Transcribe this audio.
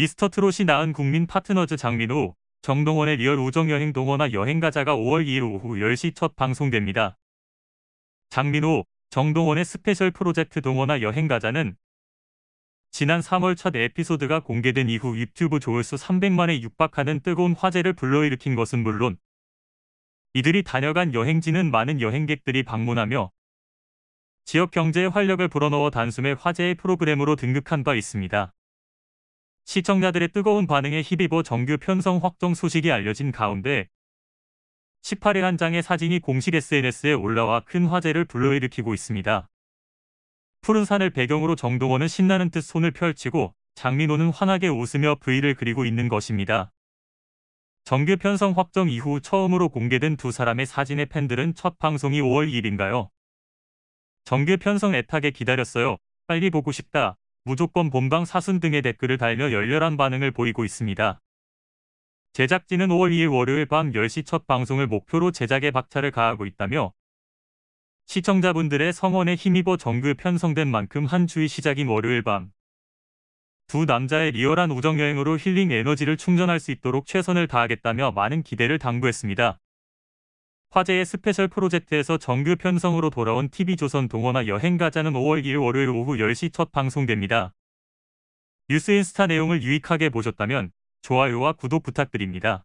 미스터트롯이 낳은 국민 파트너즈 장민호, 정동원의 리얼 우정여행 동원화 여행가자가 5월 2일 오후 10시 첫 방송됩니다. 장민호, 정동원의 스페셜 프로젝트 동원화 여행가자는 지난 3월 첫 에피소드가 공개된 이후 유튜브 조회수 300만에 육박하는 뜨거운 화제를 불러일으킨 것은 물론 이들이 다녀간 여행지는 많은 여행객들이 방문하며 지역 경제의 활력을 불어넣어 단숨에 화제의 프로그램으로 등극한 바 있습니다. 시청자들의 뜨거운 반응에 힘입어 정규 편성 확정 소식이 알려진 가운데 18일 한 장의 사진이 공식 SNS에 올라와 큰 화제를 불러일으키고 있습니다. 푸른 산을 배경으로 정동원은 신나는 듯 손을 펼치고 장민호는 환하게 웃으며 V를 그리고 있는 것입니다. 정규 편성 확정 이후 처음으로 공개된 두 사람의 사진의 팬들은 첫 방송이 5월 1일인가요? 정규 편성 애타게 기다렸어요. 빨리 보고 싶다. 무조건 본방 사순 등의 댓글을 달며 열렬한 반응을 보이고 있습니다. 제작진은 5월 2일 월요일 밤 10시 첫 방송을 목표로 제작에 박차를 가하고 있다며 시청자분들의 성원에 힘입어 정글 편성된 만큼 한 주의 시작인 월요일 밤 두 남자의 리얼한 우정여행으로 힐링 에너지를 충전할 수 있도록 최선을 다하겠다며 많은 기대를 당부했습니다. 화제의 스페셜 프로젝트에서 정규 편성으로 돌아온 TV조선 동원화 여행가자는 5월 1일 월요일 오후 10시 첫 방송됩니다. 뉴스 인스타 내용을 유익하게 보셨다면 좋아요와 구독 부탁드립니다.